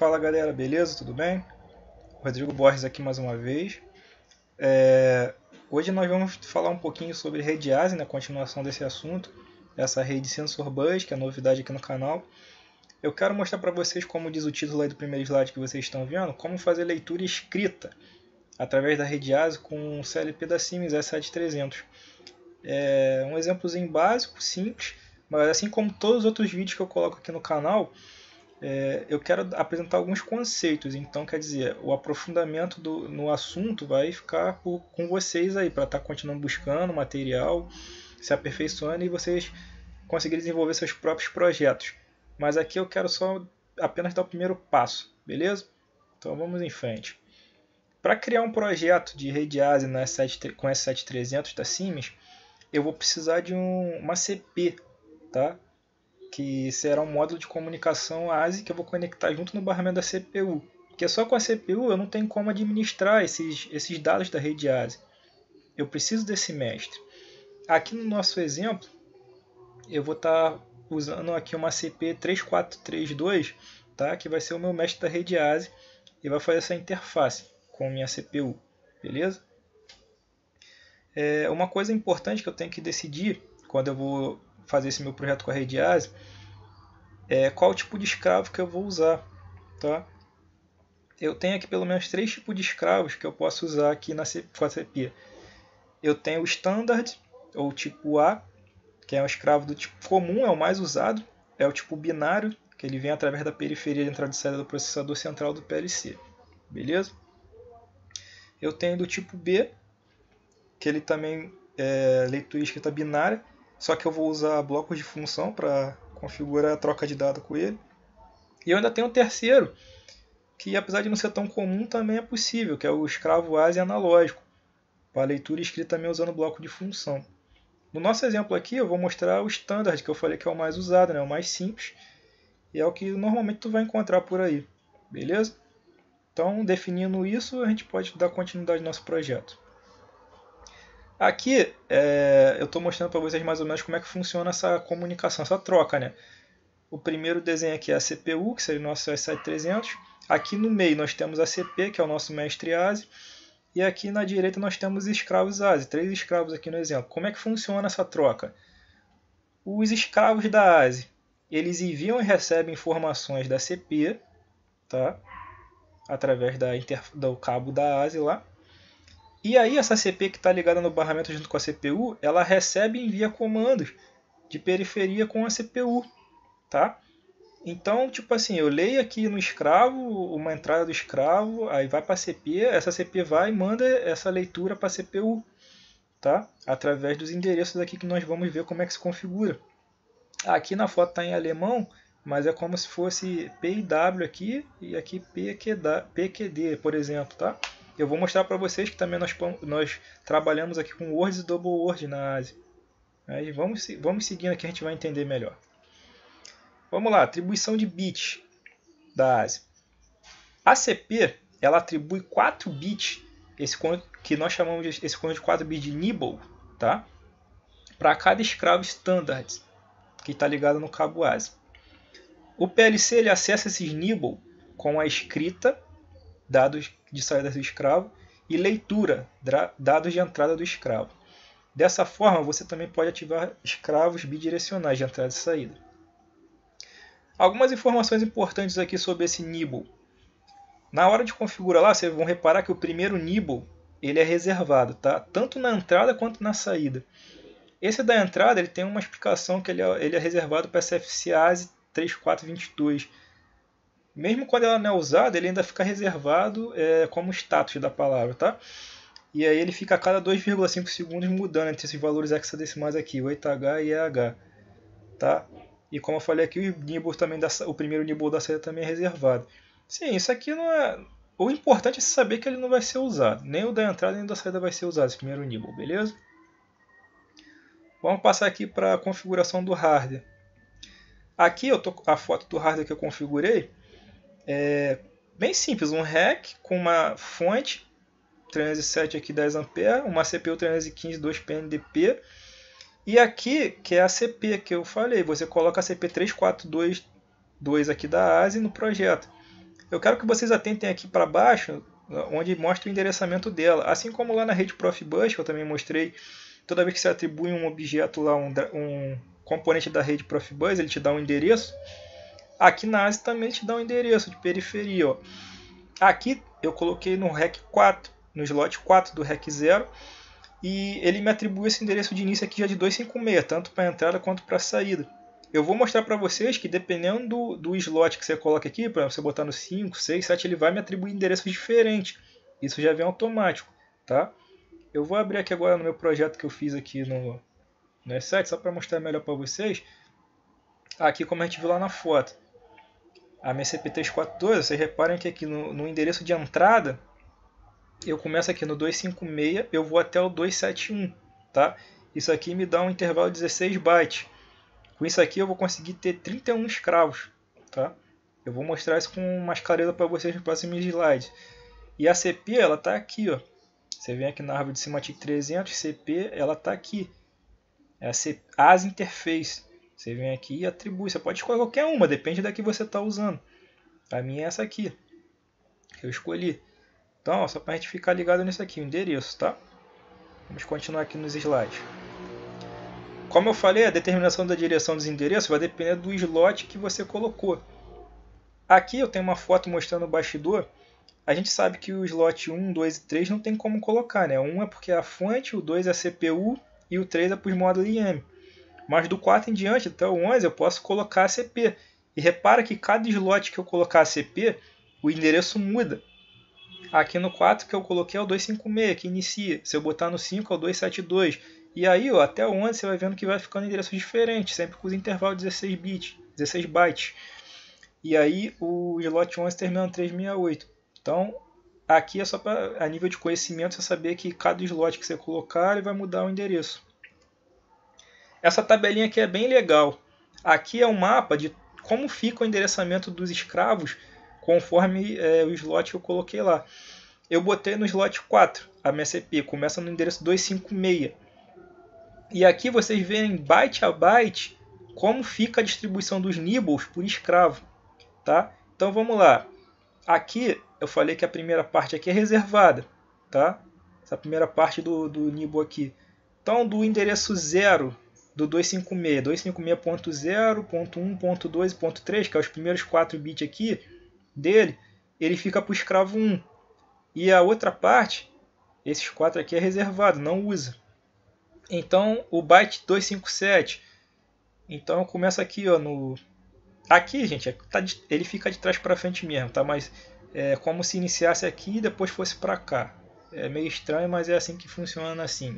Fala galera, beleza? Tudo bem? Rodrigo Borges aqui mais uma vez. É... Hoje nós vamos falar um pouquinho sobre rede ASI, na né, continuação desse assunto, essa rede Sensor Bus, que é novidade aqui no canal. Eu quero mostrar para vocês, como diz o título aí do primeiro slide que vocês estão vendo, como fazer leitura escrita através da rede ASI com o CLP da Siemens S7300. É um exemplozinho básico, simples, mas assim como todos os outros vídeos que eu coloco aqui no canal, é, eu quero apresentar alguns conceitos. Então, quer dizer, o aprofundamento do, no assunto vai ficar por, com vocês aí, para estar tá continuando buscando material, se aperfeiçoando e vocês conseguirem desenvolver seus próprios projetos. Mas aqui eu quero só apenas dar o primeiro passo, beleza? Então vamos em frente. Para criar um projeto de rede ASI na S7, com S7300 da Siemens, eu vou precisar de um, uma CP, tá? que será um módulo de comunicação ASI que eu vou conectar junto no barramento da CPU. Porque só com a CPU eu não tenho como administrar esses, esses dados da rede ASI. Eu preciso desse mestre. Aqui no nosso exemplo, eu vou estar tá usando aqui uma CP3432, tá? que vai ser o meu mestre da rede ASI e vai fazer essa interface com minha CPU. Beleza? É, uma coisa importante que eu tenho que decidir quando eu vou fazer esse meu projeto com a rede ASIO, é, qual tipo de escravo que eu vou usar. Tá? Eu tenho aqui pelo menos três tipos de escravos que eu posso usar aqui na CPIA. Eu tenho o Standard, ou tipo A, que é um escravo do tipo comum, é o mais usado, é o tipo binário, que ele vem através da periferia de entrada e saída do processador central do PLC. Beleza? Eu tenho do tipo B, que ele também é leitura e escrita binária, só que eu vou usar blocos de função para configurar a troca de dado com ele. E eu ainda tenho um terceiro, que apesar de não ser tão comum, também é possível, que é o escravo ASI analógico, para leitura e escrita também usando bloco de função. No nosso exemplo aqui, eu vou mostrar o standard, que eu falei que é o mais usado, né? o mais simples, e é o que normalmente tu vai encontrar por aí, beleza? Então, definindo isso, a gente pode dar continuidade ao nosso projeto. Aqui é, eu estou mostrando para vocês mais ou menos como é que funciona essa comunicação, essa troca. Né? O primeiro desenho aqui é a CPU, que seria o nosso S7300. Aqui no meio nós temos a CP, que é o nosso mestre ASI. E aqui na direita nós temos escravos ASI, três escravos aqui no exemplo. Como é que funciona essa troca? Os escravos da ASI, eles enviam e recebem informações da CP, tá? através da do cabo da ASI lá. E aí essa CP que está ligada no barramento junto com a CPU, ela recebe e envia comandos de periferia com a CPU, tá? Então, tipo assim, eu leio aqui no escravo, uma entrada do escravo, aí vai para a CP, essa CP vai e manda essa leitura para a CPU, tá? Através dos endereços aqui que nós vamos ver como é que se configura. Aqui na foto está em alemão, mas é como se fosse PW aqui e aqui PQD, por exemplo, tá? Eu vou mostrar para vocês que também nós, nós trabalhamos aqui com Words e Double Word na ASI. Aí vamos, vamos seguindo aqui, a gente vai entender melhor. Vamos lá, atribuição de bits da ASI. A CP ela atribui 4 bits, esse que nós chamamos de, esse conjunto de 4 bits de nibble, tá? para cada escravo standard que está ligado no cabo ASI. O PLC ele acessa esses nibble com a escrita dados de saída do escravo, e leitura, dados de entrada do escravo. Dessa forma, você também pode ativar escravos bidirecionais de entrada e saída. Algumas informações importantes aqui sobre esse nibble. Na hora de configurar lá, vocês vão reparar que o primeiro nibble ele é reservado, tá? tanto na entrada quanto na saída. Esse da entrada ele tem uma explicação que ele é, ele é reservado para ASE 3422, mesmo quando ela não é usada, ele ainda fica reservado é, como status da palavra, tá? E aí ele fica a cada 2,5 segundos mudando entre esses valores hexadecimais aqui, 8H e EH, tá? E como eu falei aqui, o nibble também da, o primeiro nibble da série também é reservado. Sim, isso aqui não é... O importante é saber que ele não vai ser usado. Nem o da entrada nem o da saída vai ser usado, esse primeiro nibble, beleza? Vamos passar aqui para a configuração do hardware. Aqui eu tô, a foto do hardware que eu configurei, é bem simples, um rack com uma fonte 307 aqui 10A, uma CPU 315 2 PNDP. E aqui, que é a CP que eu falei, você coloca a CP 3422 aqui da ASI no projeto. Eu quero que vocês atentem aqui para baixo, onde mostra o endereçamento dela. Assim como lá na rede Profibus que eu também mostrei, toda vez que você atribui um objeto lá, um, um componente da rede Profibus ele te dá um endereço. Aqui na ASE também te dá um endereço de periferia. Ó. Aqui eu coloquei no REC 4, no slot 4 do REC 0, e ele me atribui esse endereço de início aqui já de 256, tanto para entrada quanto para saída. Eu vou mostrar para vocês que dependendo do, do slot que você coloca aqui, para você botar no 5, 6, 7, ele vai me atribuir endereços diferente. Isso já vem automático, tá? Eu vou abrir aqui agora no meu projeto que eu fiz aqui no, no E7, só para mostrar melhor para vocês. Aqui como a gente viu lá na foto a minha CP3412, vocês reparem que aqui no, no endereço de entrada, eu começo aqui no 256, eu vou até o 271, tá? Isso aqui me dá um intervalo de 16 bytes. Com isso aqui eu vou conseguir ter 31 escravos, tá? Eu vou mostrar isso com mais clareza para vocês no próximo slide. E a CP, ela tá aqui, ó. Você vem aqui na árvore de Semantic 300, CP, ela tá aqui. É a C... AS Interface. Você vem aqui e atribui. Você pode escolher qualquer uma, depende da que você está usando. A minha é essa aqui. Eu escolhi. Então, ó, só para a gente ficar ligado nisso aqui, o endereço, tá? Vamos continuar aqui nos slides. Como eu falei, a determinação da direção dos endereços vai depender do slot que você colocou. Aqui eu tenho uma foto mostrando o bastidor. A gente sabe que o slot 1, 2 e 3 não tem como colocar, né? O 1 é porque é a fonte, o 2 é a CPU e o 3 é para os módulos IM. Mas do 4 em diante, até o 11, eu posso colocar a CP. E repara que cada slot que eu colocar a CP, o endereço muda. Aqui no 4 que eu coloquei é o 256, que inicia. Se eu botar no 5 é o 272. E aí, ó, até o 11 você vai vendo que vai ficando endereços diferentes, sempre com os intervalos 16 bits, 16 bytes. E aí o slot 11 termina no 368. Então, aqui é só para a nível de conhecimento você saber que cada slot que você colocar ele vai mudar o endereço. Essa tabelinha aqui é bem legal. Aqui é um mapa de como fica o endereçamento dos escravos conforme é, o slot que eu coloquei lá. Eu botei no slot 4, a minha CP, começa no endereço 256. E aqui vocês veem byte a byte como fica a distribuição dos nibbles por escravo. Tá? Então vamos lá. Aqui eu falei que a primeira parte aqui é reservada. Tá? Essa primeira parte do, do nibble aqui. Então do endereço 0 do 256, 256.0.1.2.3, que é os primeiros 4 bits aqui dele, ele fica para o escravo 1. E a outra parte, esses 4 aqui é reservado, não usa. Então o byte 257, então eu começo aqui ó, no... Aqui, gente, é, tá ele fica de trás para frente mesmo, tá? Mas é como se iniciasse aqui e depois fosse para cá. É meio estranho, mas é assim que funciona na assim.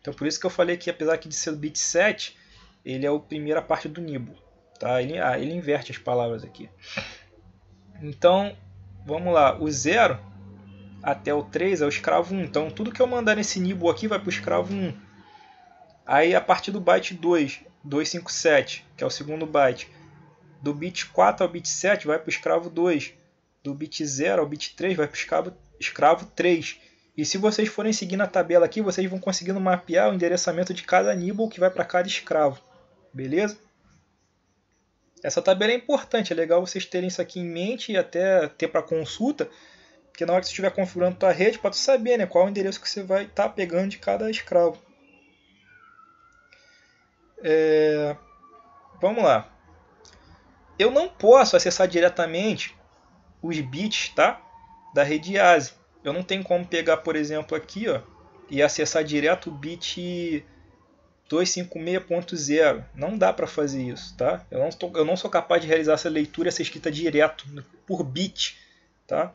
Então por isso que eu falei que apesar de ser o bit 7, ele é a primeira parte do Nibo. Tá? Ele, ah, ele inverte as palavras aqui. Então, vamos lá. O 0 até o 3 é o escravo 1. Então tudo que eu mandar nesse Nibo aqui vai para o escravo 1. Aí a partir do byte 2, 257, que é o segundo byte, do bit 4 ao bit 7 vai para o escravo 2. Do bit 0 ao bit 3 vai para o escravo, escravo 3. E se vocês forem seguindo a tabela aqui, vocês vão conseguindo mapear o endereçamento de cada nibble que vai para cada escravo. Beleza? Essa tabela é importante, é legal vocês terem isso aqui em mente e até ter para consulta, porque na hora que você estiver configurando a rede, para você saber né, qual o endereço que você vai estar tá pegando de cada escravo. É... Vamos lá. Eu não posso acessar diretamente os bits tá? da rede ASI eu não tenho como pegar, por exemplo, aqui ó, e acessar direto o bit 256.0. Não dá para fazer isso, tá? Eu não, tô, eu não sou capaz de realizar essa leitura, essa escrita direto, né, por bit, tá?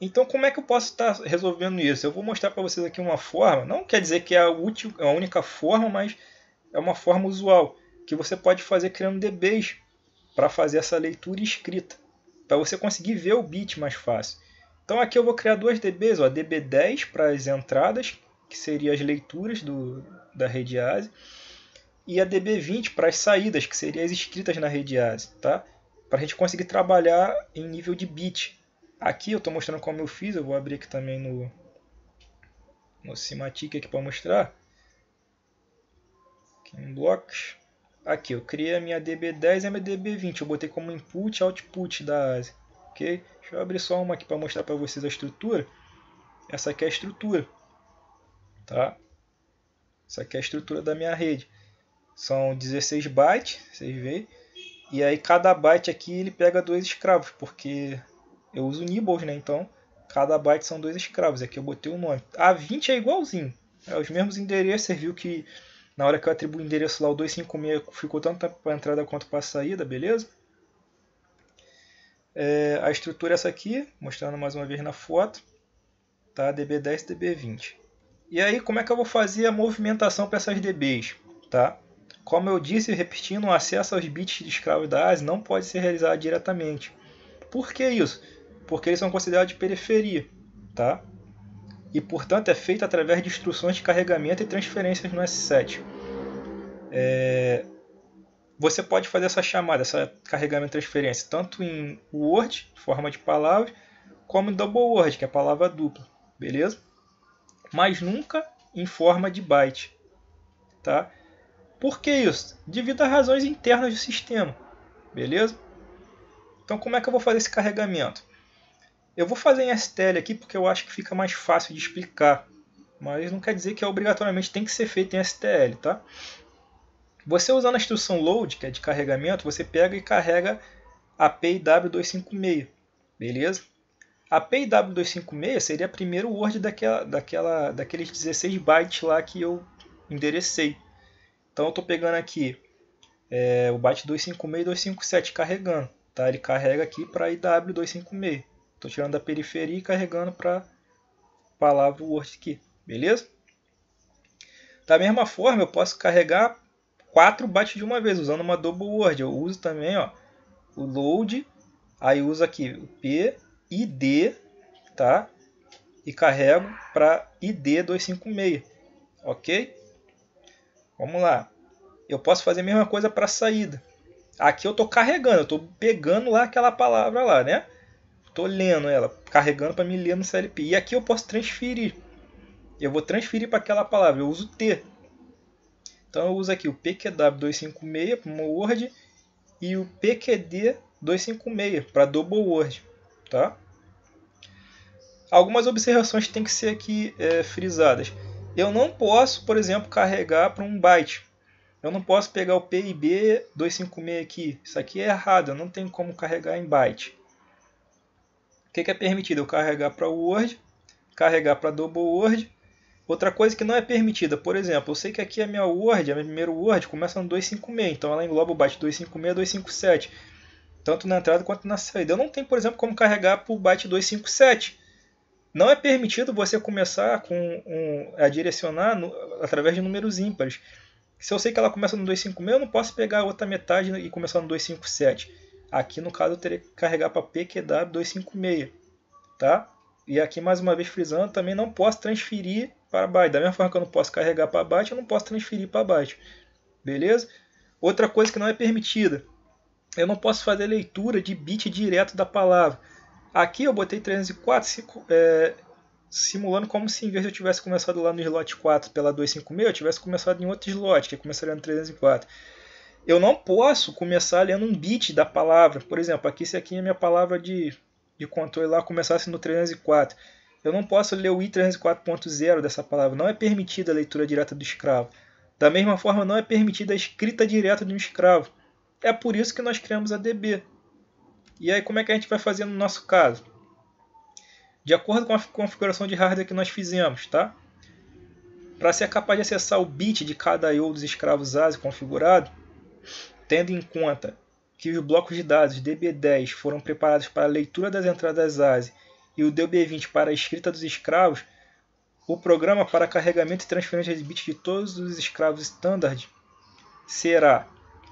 Então, como é que eu posso estar resolvendo isso? Eu vou mostrar para vocês aqui uma forma, não quer dizer que é a, útil, é a única forma, mas é uma forma usual, que você pode fazer criando DBs para fazer essa leitura e escrita, para você conseguir ver o bit mais fácil. Então aqui eu vou criar duas DBs, ó, a DB10 para as entradas, que seriam as leituras do, da rede ASI, e a DB20 para as saídas, que seriam as escritas na rede ASI, tá? Para a gente conseguir trabalhar em nível de bit. Aqui eu estou mostrando como eu fiz, eu vou abrir aqui também no, no Cimatic aqui para mostrar. Aqui em blocos. Aqui eu criei a minha DB10 e a minha DB20, eu botei como input e output da ASI ok? Deixa eu abrir só uma aqui para mostrar para vocês a estrutura. Essa aqui é a estrutura, tá? Essa aqui é a estrutura da minha rede. São 16 bytes, vocês veem. E aí cada byte aqui ele pega dois escravos, porque eu uso nibbles, né? Então cada byte são dois escravos. Aqui eu botei o nome. A20 é igualzinho. É os mesmos endereços. Você viu que na hora que eu atribuo o endereço lá, o 256 ficou tanto para entrada quanto para saída, beleza? É, a estrutura é essa aqui, mostrando mais uma vez na foto, tá? DB10 e DB20. E aí, como é que eu vou fazer a movimentação para essas DBs, tá? Como eu disse, repetindo, o acesso aos bits de escravos da ASI não pode ser realizado diretamente. Por que isso? Porque eles são considerados de periferia, tá? E, portanto, é feito através de instruções de carregamento e transferências no S7. É, você pode fazer essa chamada, essa carregamento de transferência, tanto em Word, forma de palavras, como em Double Word, que é a palavra dupla, beleza? Mas nunca em forma de byte, tá? Por que isso? Devido a razões internas do sistema, beleza? Então como é que eu vou fazer esse carregamento? Eu vou fazer em STL aqui porque eu acho que fica mais fácil de explicar, mas não quer dizer que é obrigatoriamente tem que ser feito em STL, tá? Você usando a instrução load, que é de carregamento, você pega e carrega a PIW256, beleza? A PIW256 seria primeiro Word daquela, daquela, daqueles 16 bytes lá que eu enderecei. Então eu estou pegando aqui é, o byte 256 e 257 carregando. Tá? Ele carrega aqui para IW256. Estou tirando da periferia e carregando para palavra Word aqui. Beleza? Da mesma forma, eu posso carregar quatro bytes de uma vez, usando uma double word. Eu uso também ó, o load, aí uso aqui o P, ID, tá? E carrego para ID 256, ok? Vamos lá. Eu posso fazer a mesma coisa para saída. Aqui eu estou carregando, eu estou pegando lá aquela palavra lá, né? Estou lendo ela, carregando para me ler no CLP. E aqui eu posso transferir. Eu vou transferir para aquela palavra, eu uso T. Então eu uso aqui o PQW256 para um word e o PQD256 para double word. Tá? Algumas observações têm que ser aqui é, frisadas. Eu não posso, por exemplo, carregar para um byte. Eu não posso pegar o PIB 256 aqui. Isso aqui é errado, eu não tem como carregar em byte. O que, que é permitido? Eu carregar para Word, carregar para Double Word Outra coisa que não é permitida, por exemplo, eu sei que aqui é a minha Word, é a minha primeira Word, começa no 256, então ela engloba o byte 256 257, tanto na entrada quanto na saída. Eu não tenho, por exemplo, como carregar para o byte 257. Não é permitido você começar com um, a direcionar no, através de números ímpares. Se eu sei que ela começa no 256, eu não posso pegar a outra metade e começar no 257. Aqui, no caso, eu teria que carregar para PQW256. Tá? E aqui, mais uma vez frisando, também não posso transferir para byte. Da mesma forma que eu não posso carregar para byte, eu não posso transferir para byte. Beleza? Outra coisa que não é permitida. Eu não posso fazer leitura de bit direto da palavra. Aqui eu botei 304 é, simulando como se em vez de eu tivesse começado lá no slot 4 pela 256, eu tivesse começado em outro slot, que começaria no 304 eu não posso começar lendo um bit da palavra. Por exemplo, aqui se aqui a minha palavra de, de controle lá começasse no 304. Eu não posso ler o I304.0 dessa palavra. Não é permitida a leitura direta do escravo. Da mesma forma, não é permitida a escrita direta de um escravo. É por isso que nós criamos a DB. E aí, como é que a gente vai fazer no nosso caso? De acordo com a configuração de hardware que nós fizemos, tá? Para ser capaz de acessar o bit de cada I/O dos escravos ASI configurado, tendo em conta que os blocos de dados DB10 foram preparados para a leitura das entradas ASI e o DB20 para a escrita dos escravos, o programa para carregamento e transferência de bits de todos os escravos standard será: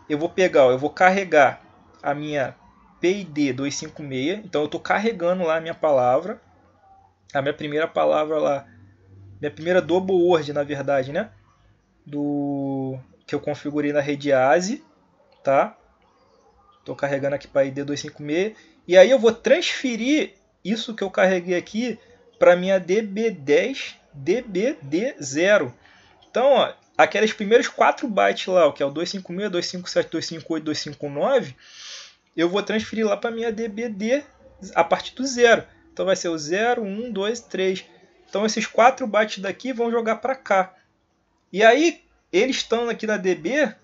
eu vou pegar, eu vou carregar a minha PID 256, então eu estou carregando lá a minha palavra, a minha primeira palavra lá, minha primeira double word, na verdade, né? Do que eu configurei na rede ASI, tá? Estou carregando aqui para ID 256 e aí eu vou transferir isso que eu carreguei aqui para minha DB10, DBD0. Então, ó, aqueles primeiros 4 bytes lá, que é o 256, 257, 258, 259, eu vou transferir lá para minha DBD a partir do zero. Então vai ser o 0, 1, 2, 3. Então esses 4 bytes daqui vão jogar para cá. E aí, eles estando aqui na DB,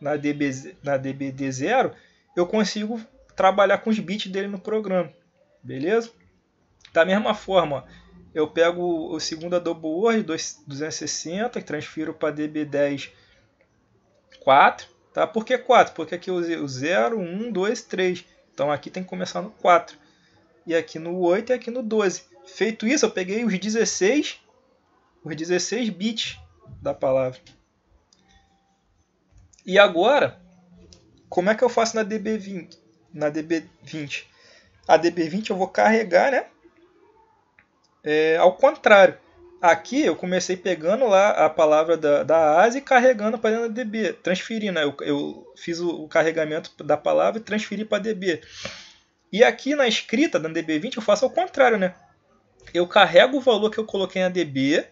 na, DB, na DBD0, eu consigo trabalhar com os bits dele no programa. Beleza? Da mesma forma, eu pego o segundo Adobe Word 260 e transfiro para DB10 4. Tá? Por que 4? Porque aqui eu usei o 0, 1, 2, 3. Então aqui tem que começar no 4. E aqui no 8 e aqui no 12. Feito isso, eu peguei os 16, os 16 bits da palavra. E agora, como é que eu faço na DB20? Na DB20? a DB20 eu vou carregar, né? É, ao contrário. Aqui eu comecei pegando lá a palavra da, da ASI e carregando para dentro da DB, transferindo. Né? Eu, eu fiz o, o carregamento da palavra e transferi para a DB. E aqui na escrita da DB20 eu faço ao contrário, né? Eu carrego o valor que eu coloquei na DB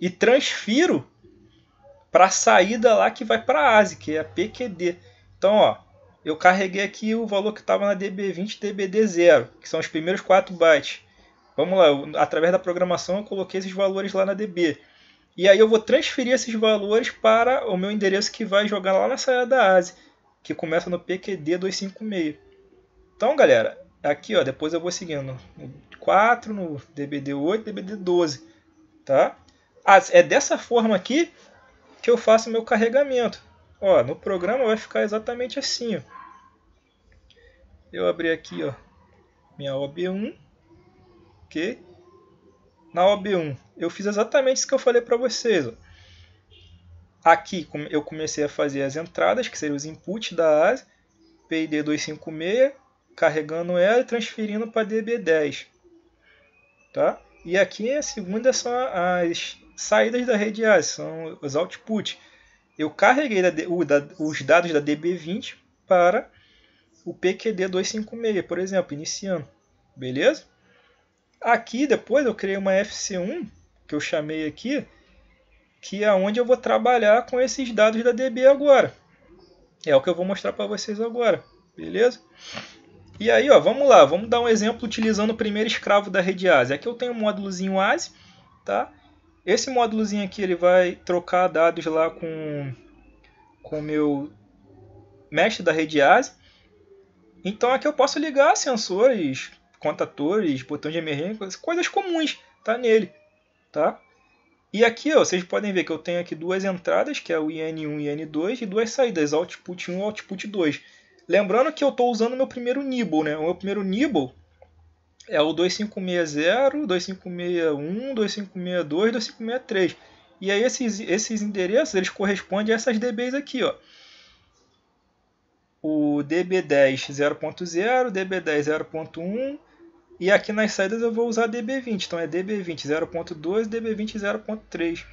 e transfiro para a saída lá que vai para a ASI, que é a PQD. Então, ó, eu carreguei aqui o valor que estava na DB20 DBD0, que são os primeiros 4 bytes. Vamos lá, eu, através da programação eu coloquei esses valores lá na DB. E aí eu vou transferir esses valores para o meu endereço que vai jogar lá na saída da ASE, que começa no PQD 256. Então, galera, aqui ó, depois eu vou seguindo no 4, no DBD 8, DBD 12, tá? Ah, é dessa forma aqui que eu faço meu carregamento. Ó, no programa vai ficar exatamente assim, ó. Eu abri aqui, ó, minha OB1, que na OB1 eu fiz exatamente isso que eu falei para vocês, ó. Aqui eu comecei a fazer as entradas, que seriam os inputs da ASE, PID 256, carregando ela e transferindo para DB10. Tá? E aqui a segunda são as saídas da rede ASE, são os outputs eu carreguei da, o, da, os dados da DB20 para o PQD256, por exemplo, iniciando. Beleza? Aqui depois eu criei uma FC1, que eu chamei aqui, que é onde eu vou trabalhar com esses dados da DB agora. É o que eu vou mostrar para vocês agora, beleza? E aí, ó, vamos lá, vamos dar um exemplo utilizando o primeiro escravo da rede ASE. Aqui eu tenho um módulozinho ASE, tá? Esse módulozinho aqui ele vai trocar dados lá com com meu mestre da rede ASI. Então aqui eu posso ligar sensores, contadores, botão de emergência, coisas comuns, tá nele, tá? E aqui, ó, vocês podem ver que eu tenho aqui duas entradas, que é o IN1 e IN2, e duas saídas, Output 1 e Output 2. Lembrando que eu estou usando meu primeiro Nibble, né? O meu primeiro Nibble é o 2560, 2561, 2562, 2563. E aí esses, esses endereços eles correspondem a essas DBs aqui, ó. O DB10 0.0, DB10 0.1 e aqui nas saídas eu vou usar DB20. Então é DB20 0.2, DB20 0.3.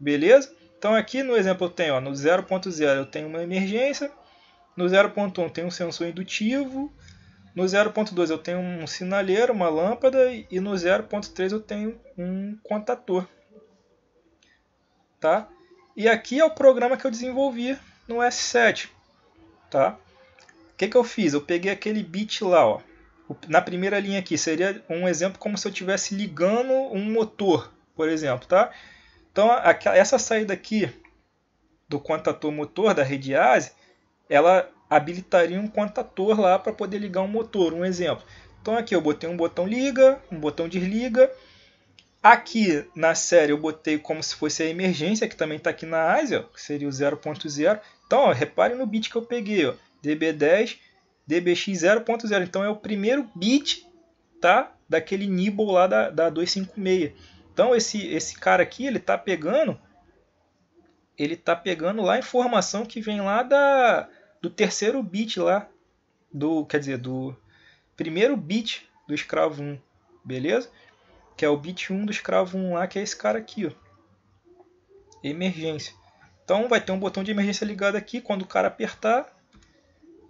Beleza? Então aqui no exemplo eu tenho, ó, no 0.0 eu tenho uma emergência, no 0.1 tem um sensor indutivo, no 0.2 eu tenho um sinaleiro, uma lâmpada, e no 0.3 eu tenho um contator. Tá? E aqui é o programa que eu desenvolvi no S7. Tá? O que, que eu fiz? Eu peguei aquele bit lá, ó. na primeira linha aqui, seria um exemplo como se eu estivesse ligando um motor, por exemplo. Tá? Então, essa saída aqui do contator motor da rede ASE, ela habilitaria um contator lá para poder ligar um motor. Um exemplo. Então aqui eu botei um botão liga, um botão desliga. Aqui na série eu botei como se fosse a emergência, que também está aqui na Ásia, que seria o 0.0. Então, ó, repare no bit que eu peguei, ó, DB10, DBX 0.0. Então é o primeiro bit tá, daquele nibble lá da, da 256. Então esse, esse cara aqui, ele está pegando ele está pegando lá a informação que vem lá da, do terceiro bit lá, do, quer dizer, do primeiro bit do escravo 1, beleza? Que é o bit 1 do escravo 1 lá, que é esse cara aqui, ó. Emergência. Então vai ter um botão de emergência ligado aqui, quando o cara apertar,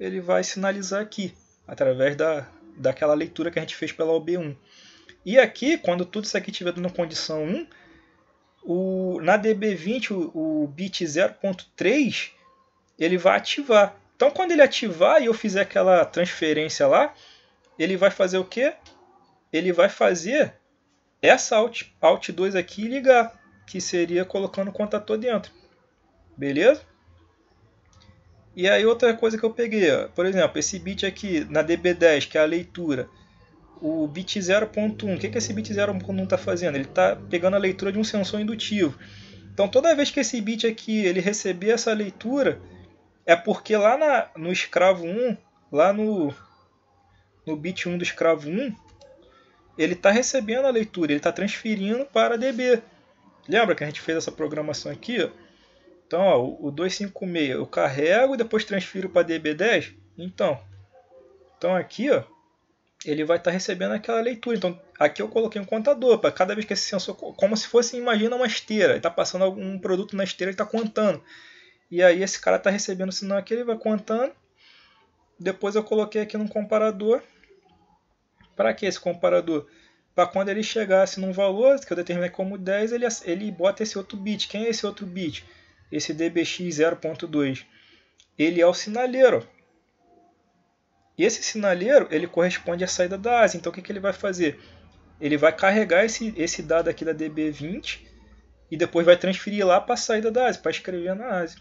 ele vai sinalizar aqui, através da, daquela leitura que a gente fez pela OB1. E aqui, quando tudo isso aqui estiver dando condição 1, o, na DB20, o, o bit 0.3, ele vai ativar. Então quando ele ativar e eu fizer aquela transferência lá, ele vai fazer o quê? Ele vai fazer essa Alt, Alt 2 aqui ligar, que seria colocando o contator dentro. Beleza? E aí outra coisa que eu peguei, ó, por exemplo, esse bit aqui na DB10, que é a leitura, o bit 0.1, o que, que esse bit 0.1 está fazendo? Ele está pegando a leitura de um sensor indutivo. Então toda vez que esse bit aqui ele receber essa leitura, é porque lá na, no Escravo 1, lá no, no bit 1 do Escravo 1, ele está recebendo a leitura, ele está transferindo para DB. Lembra que a gente fez essa programação aqui? Então, ó, o 256 eu carrego e depois transfiro para DB10. Então, então aqui ó, ele vai estar tá recebendo aquela leitura. Então, aqui eu coloquei um contador para cada vez que esse sensor, como se fosse, imagina uma esteira, está passando algum produto na esteira e está contando. E aí esse cara está recebendo o sinal aqui, ele vai contando. Depois eu coloquei aqui num comparador. Para que esse comparador? Para quando ele chegasse num valor que eu determinei como 10, ele, ele bota esse outro bit. Quem é esse outro bit? Esse DBX 0.2. Ele é o sinaleiro. E esse sinaleiro ele corresponde à saída da asa. Então o que, que ele vai fazer? Ele vai carregar esse, esse dado aqui da DB20 e depois vai transferir lá para a saída da asa, para escrever na asa.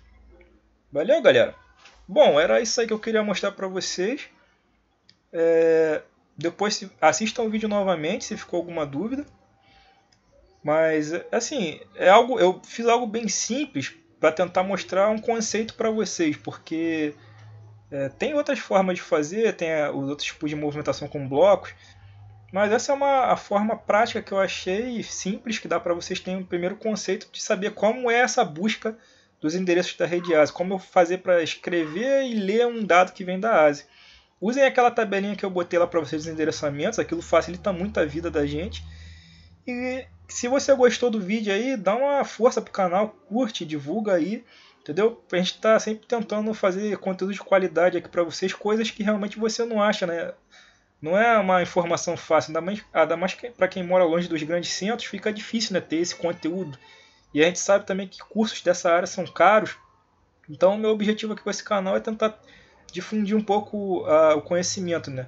Valeu, galera? Bom, era isso aí que eu queria mostrar para vocês. É... Depois assistam o vídeo novamente se ficou alguma dúvida. Mas, assim, é algo, eu fiz algo bem simples para tentar mostrar um conceito para vocês, porque é, tem outras formas de fazer, tem os outros tipos de movimentação com blocos, mas essa é uma a forma prática que eu achei simples que dá para vocês terem um primeiro conceito de saber como é essa busca dos endereços da rede ASI. como eu fazer para escrever e ler um dado que vem da ASI? Usem aquela tabelinha que eu botei lá para vocês os endereçamentos, aquilo facilita muito a vida da gente. E se você gostou do vídeo aí, dá uma força pro canal, curte, divulga aí, entendeu? A gente está sempre tentando fazer conteúdo de qualidade aqui para vocês, coisas que realmente você não acha, né? Não é uma informação fácil, ainda mais, mais para quem mora longe dos grandes centros, fica difícil né, ter esse conteúdo. E a gente sabe também que cursos dessa área são caros. Então, o meu objetivo aqui com esse canal é tentar difundir um pouco uh, o conhecimento, né?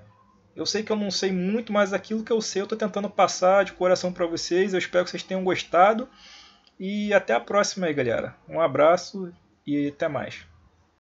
Eu sei que eu não sei muito, mas aquilo que eu sei eu estou tentando passar de coração para vocês. Eu espero que vocês tenham gostado. E até a próxima aí, galera. Um abraço e até mais.